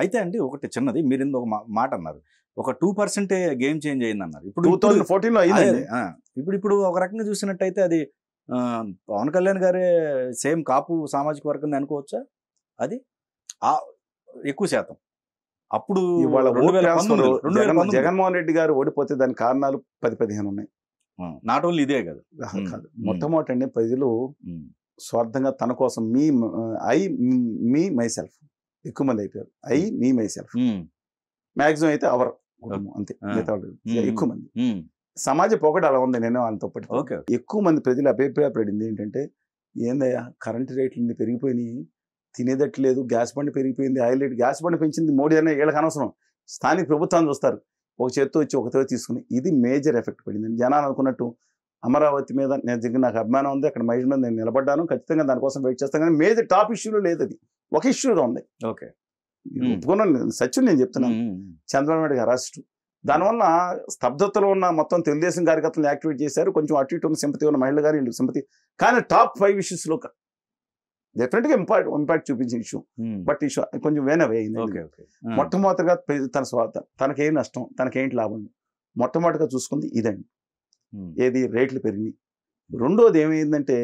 అయితే అండి ఒకటి చిన్నది మీరు ఒక మాట అన్నారు ఒక టూ పర్సెంటే గేమ్ చేంజ్ అయింది అన్నారు ఇప్పుడు ఇప్పుడు ఇప్పుడు ఒక రకంగా చూసినట్టయితే అది పవన్ కళ్యాణ్ గారే సేమ్ కాపు సామాజిక వర్గం అనుకోవచ్చా అది ఎక్కువ శాతం అప్పుడు జగన్మోహన్ రెడ్డి గారు ఓడిపోతే దాని కారణాలు పది పదిహేను ఉన్నాయి నాట్ ఓన్లీ ఇదే కాదు కాదు మొట్టమొదటి అండి ప్రజలు స్వార్థంగా తన కోసం me I me myself ఎక్కువ మంది అయిపోయారు I hmm. Me myself hmm. Maximum అయితే అవర్ కుటుంబం అంతే మిగతా hmm. ఎక్కువ మంది సమాజ పోకటి అలా ఉంది నేను వాళ్ళతో ఓకే ఎక్కువ మంది ప్రజలు అభిప్రాయపడింది ఏంటంటే ఏందయ్యా కరెంటు రేట్లు పెరిగిపోయినాయి తినేదట్లేదు గ్యాస్ బండి పెరిగిపోయింది ఆయిల్ రేట్ గ్యాస్ బండి పెంచింది మోడీ అనే ఏళ్ళకి అనవసరం స్థానిక ప్రభుత్వాన్ని చూస్తారు ఒక చేత్తో వచ్చి ఒకతో తీసుకుని ఇది మేజర్ ఎఫెక్ట్ పడింది జనాలు అనుకున్నట్టు అమరావతి మీద నేను దగ్గర నాకు అభిమానం ఉంది అక్కడ మహిళ మీద నేను నిలబడ్డాను ఖచ్చితంగా దానికోసం వెయిట్ చేస్తాను కానీ మేజర్ టాప్ ఇష్యూలో లేదు అది ఒక ఇష్యూగా ఉంది ఓకే ఒప్పుకున్నాను సత్యం నేను చెప్తున్నాను చంద్రబాబు నాయుడు గారు అరెస్ట్ దానివల్ల స్తబ్దతలో ఉన్న మొత్తం తెలుగుదేశం కార్యకర్తలను యాక్టివేట్ చేశారు కొంచెం అటు ఇటు ఉన్న సింపతి ఉన్న మహిళలు గారు వీళ్ళు సింపతి కానీ టాప్ ఫైవ్ ఇష్యూస్లో డెఫినెట్గా ఇంపార్ట్ ఇంపాక్ట్ చూపించిన ఇష్యూ బట్ ఇష్యూ కొంచెం వేనవే అయింది మొట్టమొదటిగా తన స్వాత తనకేం నష్టం తనకేంటి లాభం మొట్టమొదటిగా చూసుకుంది ఇదండి ఏది రేట్లు పెరిగినాయి రెండోది ఏమైందంటే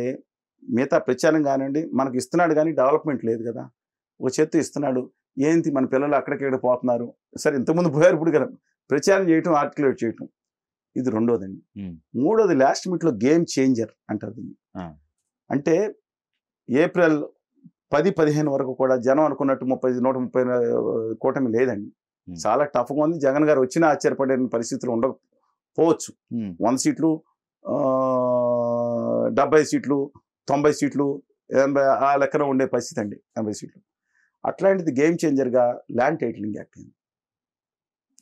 మిగతా ప్రచారం కానివ్వండి మనకు ఇస్తున్నాడు కానీ డెవలప్మెంట్ లేదు కదా ఒక చేత్తో ఇస్తున్నాడు ఏంటి మన పిల్లలు అక్కడికి పోతున్నారు సరే ఇంతకుముందు పోయారు ఇప్పుడు కదా ప్రచారం చేయటం ఆర్టికులేట్ చేయటం ఇది రెండోదండి మూడోది లాస్ట్ మీట్లో గేమ్ చేంజర్ అంటారు దీన్ని అంటే ఏప్రిల్ పది పదిహేను వరకు కూడా జనం అనుకున్నట్టు ముప్పై నూట ముప్పై కూటమి లేదండి చాలా టఫ్గా ఉంది జగన్ గారు వచ్చినా ఆశ్చర్యపడే పరిస్థితులు ఉండకపోవచ్చు వంద సీట్లు డెబ్బై సీట్లు తొంభై సీట్లు ఎనభై ఆ లెక్కన ఉండే పరిస్థితి అండి ఎనభై సీట్లు అట్లాంటిది గేమ్ చేంజర్గా ల్యాండ్ టైటిలింగ్ యాక్ట్ అయింది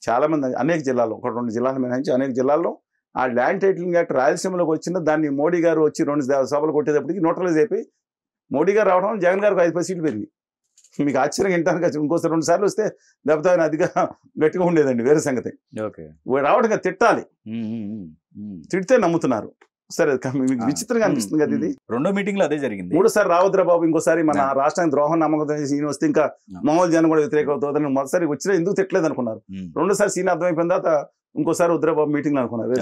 చాలామంది అనేక జిల్లాల్లో ఒక రెండు జిల్లాల మినహాయించి అనేక జిల్లాల్లో ఆ ల్యాండ్ టైటిలింగ్ యాక్ట్ రాయలసీమలోకి వచ్చిన దాన్ని మోడీ గారు వచ్చి రెండు సభలు కొట్టేటప్పటికి నోటలైజ్ అయిపోయి మోడీ గారు రావడం జగన్ గారికి ఐదు పది సీట్లు పెరిగి మీకు ఆశ్చర్యం వింటానికి ఇంకోసారి రెండు సార్లు వస్తే దెబ్బతో అదిగా గట్టిగా ఉండేదండి వేరే సంగతి రావడం తిట్టాలి తిడితే నమ్ముతున్నారు సరే విచిత్రంగా అనిపిస్తుంది కదా ఇది రెండో మీటింగ్ లో అదే జరిగింది మూడోసారి రావద్దురా బాబు ఇంకోసారి మన రాష్ట్రానికి ద్రోహం నమ్మకం ఈయన వస్తే ఇంకా మామూలు జనం కూడా వ్యతిరేక అవుతుందని మొదటిసారి వచ్చినా ఎందుకు తిట్టలేదు అనుకున్నారు రెండోసారి సీన్ అర్థమైపోయిన తర్వాత ఇంకోసారి ఉద్రబాబు మీటింగ్ అనుకున్నారు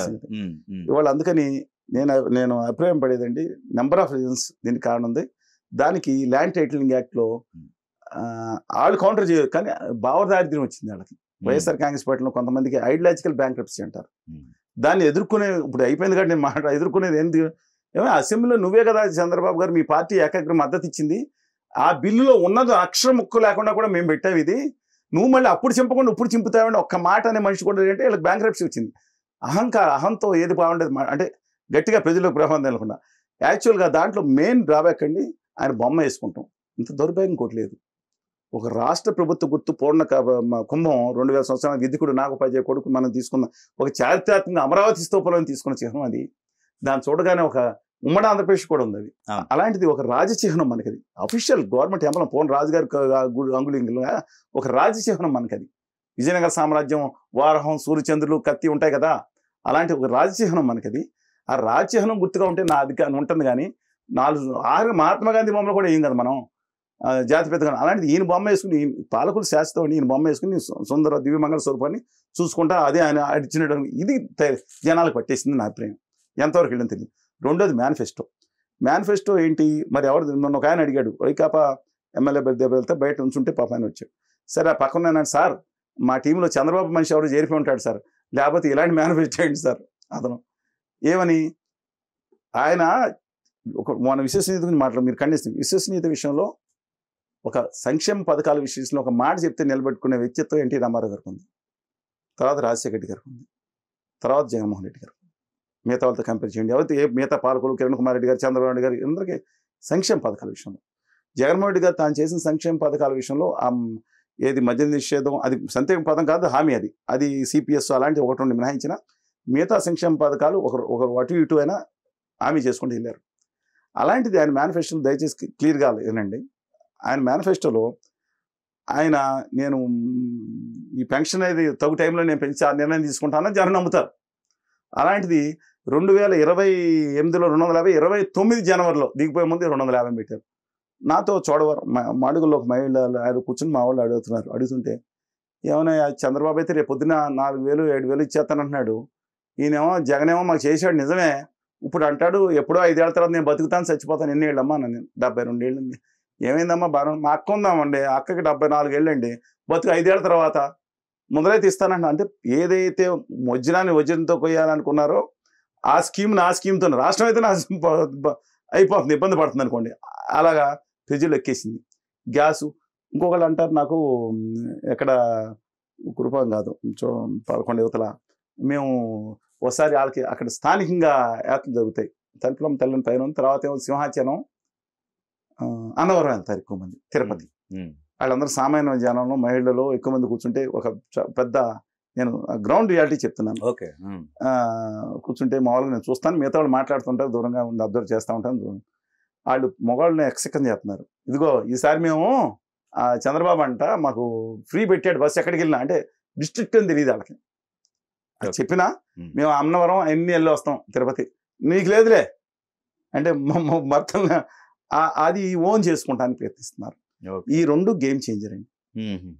ఇవాళ అందుకని నేను నేను అభిప్రాయం పడేదండి నెంబర్ ఆఫ్ రీజన్స్ దీనికి కారణం ఉంది దానికి ల్యాండ్ టైటిలింగ్ యాక్ట్లో వాళ్ళు కౌంటర్ చేయరు కానీ భావదారిద్ర్యం వచ్చింది వాళ్ళకి వైఎస్ఆర్ కాంగ్రెస్ పార్టీలో కొంతమందికి ఐడియాలజికల్ బ్యాంక్ అంటారు దాన్ని ఎదుర్కొనే ఇప్పుడు అయిపోయింది కాబట్టి నేను మాట ఎదుర్కొనేది ఏంది ఏమైనా అసెంబ్లీలో నువ్వే కదా చంద్రబాబు గారు మీ పార్టీ ఏకాగ్ర మద్దతు ఇచ్చింది ఆ బిల్లులో ఉన్నది అక్షరం ముక్కు లేకుండా కూడా మేము పెట్టావు ఇది నువ్వు మళ్ళీ అప్పుడు చింపకుండా ఇప్పుడు చింపుతావంటే ఒక్క మాట అనే మనిషి కూడా ఏంటంటే వీళ్ళకి బ్యాంక్రప్సీ వచ్చింది అహంకార అహంతో ఏది బాగుండేది అంటే గట్టిగా ప్రజలకు ప్రభావం తెలకుండా యాక్చువల్గా దాంట్లో మెయిన్ డ్రాబ్యాక్ అండి ఆయన బొమ్మ వేసుకుంటాం ఇంత దౌర్భాగ్యం కొట్టలేదు ఒక రాష్ట్ర ప్రభుత్వ గుర్తు పూర్ణ కుంభం రెండు వేల సంవత్సరాల విధికుడు నాగోపాధ్యాయ కొడుకు మనం తీసుకున్న ఒక చారిత్రాత్మక అమరావతి స్థూపంలో తీసుకున్న చిహ్నం అది దాన్ని చూడగానే ఒక ఉమ్మడి ఆంధ్రప్రదేశ్ కూడా ఉంది అది అలాంటిది ఒక రాజచిహ్నం మనకి అఫీషియల్ గవర్నమెంట్ ఎంపలం పోన్ రాజుగారి అంగుళింగ్గా ఒక రాజచిహ్నం మనకి విజయనగర సామ్రాజ్యం వారహం సూర్యచంద్రులు కత్తి ఉంటాయి కదా అలాంటి ఒక రాజచిహ్నం అది ఆ రాజచిహ్నం గుర్తుగా ఉంటే నా అధికారం ఉంటుంది కానీ నాలుగు ఆరు మహాత్మా గాంధీ బొమ్మలు కూడా ఏం కదా మనం జాతి పెద్దగా అలాంటిది ఈయన బొమ్మ వేసుకుని పాలకులు శాస్త్రం ఈయన బొమ్మ వేసుకుని సుందర దివ్యమంగళ స్వరూపాన్ని చూసుకుంటా అదే ఆయన అడిచినట్టు ఇది జనాలకు పట్టేసింది నా అభిప్రాయం ఎంతవరకు వెళ్ళిన తెలియదు రెండోది మేనిఫెస్టో మేనిఫెస్టో ఏంటి మరి ఎవరు నన్ను ఒక ఆయన అడిగాడు వైకాపా ఎమ్మెల్యే దగ్గర వెళ్తే బయట ఉంచుంటే పాప ఆయన వచ్చాడు సరే ఆ పక్కన సార్ మా టీంలో చంద్రబాబు మనిషి ఎవరు చేరిపోయి ఉంటాడు సార్ లేకపోతే ఇలాంటి మేనిఫెస్టో ఏంటి సార్ అతను ఏమని ఆయన ఒక మన విశ్వసనీయత గురించి మాట్లాడు మీరు ఖండిస్తుంది విశ్వసనీయత విషయంలో ఒక సంక్షేమ పథకాల విషయంలో ఒక మాట చెప్తే నిలబెట్టుకునే వ్యక్తిత్వం ఎన్టీ రామారావు గారికి ఉంది తర్వాత రాజశేఖర రెడ్డి గారికి ఉంది తర్వాత జగన్మోహన్ రెడ్డి గారు మిగతా వాళ్ళతో కంపేర్ చేయండి ఎవరైతే ఏ మిగతా పాలకులు కిరణ్ కుమార్ రెడ్డి గారు చంద్రబాబు నాయుడు గారు అందరికీ సంక్షేమ పథకాల విషయంలో జగన్మోహన్ రెడ్డి గారు తాను చేసిన సంక్షేమ పథకాల విషయంలో ఏది మధ్య నిషేధం అది సంతేమ పదం కాదు హామీ అది అది సిపిఎస్ అలాంటి ఒకటి ఉండి మినహాయించిన మిగతా సంక్షేమ పథకాలు ఒక ఒకరు అటు ఇటు అయినా హామీ చేసుకుంటూ వెళ్ళారు అలాంటిది ఆయన మేనిఫెస్టోలు దయచేసి క్లియర్గా వినండి ఆయన మేనిఫెస్టోలో ఆయన నేను ఈ పెన్షన్ అనేది తగు టైంలో నేను పెంచి ఆ నిర్ణయం తీసుకుంటానని జనం నమ్ముతారు అలాంటిది రెండు వేల ఇరవై ఎనిమిదిలో రెండు వందల యాభై ఇరవై తొమ్మిది జనవరిలో దిగిపోయే ముందు రెండు వందల యాభై పెట్టారు నాతో మా మాడుగుల్లో ఒక మహిళ ఆయన కూర్చుని మా వాళ్ళు అడుగుతున్నారు అడుగుతుంటే ఏమైనా చంద్రబాబు అయితే రేపు పొద్దున నాలుగు వేలు ఏడు వేలు ఇచ్చేస్తానంటున్నాడు ఈయనేమో జగనేమో మాకు చేశాడు నిజమే ఇప్పుడు అంటాడు ఎప్పుడో ఐదేళ్ల తర్వాత నేను బతుకుతాను చచ్చిపోతాను ఎన్ని ఏళ్ళమ్మా నేను డెబ్బై రెండు రెండేళ్ళు ఏమైందమ్మా భారం మా అక్క ఉందామండి అక్కకి డెబ్బై నాలుగు ఏళ్ళండి బతుకు ఐదేళ్ల తర్వాత ముందరైతే ఇస్తానండి అంటే ఏదైతే వజ్రాన్ని వజ్రంతో కొయ్యాలనుకున్నారో ఆ స్కీమ్ నా స్కీమ్తో రాష్ట్రం అయితే నా అయిపోతుంది ఇబ్బంది పడుతుంది అనుకోండి అలాగా ఫ్రిడ్జ్లు ఎక్కేసింది గ్యాసు ఇంకొకళ్ళు అంటారు నాకు ఎక్కడ కృపం కాదు చూ పదకొండు యువతల మేము ఒకసారి వాళ్ళకి అక్కడ స్థానికంగా యాత్రలు జరుగుతాయి తలుపులం తెల్లని పైన తర్వాత ఏమో సింహాచలం అన్నవరం వెళ్తారు ఎక్కువ మంది తిరుపతి వాళ్ళందరూ సామాన్య జనంలో మహిళలో ఎక్కువ మంది కూర్చుంటే ఒక పెద్ద నేను గ్రౌండ్ రియాలిటీ చెప్తున్నాను ఓకే కూర్చుంటే మామూలుగా నేను చూస్తాను మిగతా వాళ్ళు మాట్లాడుతుంటారు దూరంగా ఉండి అబ్జర్వ్ చేస్తూ ఉంటాను వాళ్ళు మొగాళ్ళని ఎక్సెక్కం చేస్తున్నారు ఇదిగో ఈసారి మేము చంద్రబాబు అంట మాకు ఫ్రీ పెట్టాడు బస్సు ఎక్కడికి వెళ్ళినా అంటే డిస్ట్రిక్ట్ అని తెలియదు వాళ్ళకి చెప్పినా మేము అన్నవరం అన్ని వెళ్ళి వస్తాం తిరుపతి నీకు లేదులే అంటే మొత్తం అది ఓన్ చేసుకోవడానికి ప్రయత్నిస్తున్నారు ఈ రెండు గేమ్ చేంజర్ అండి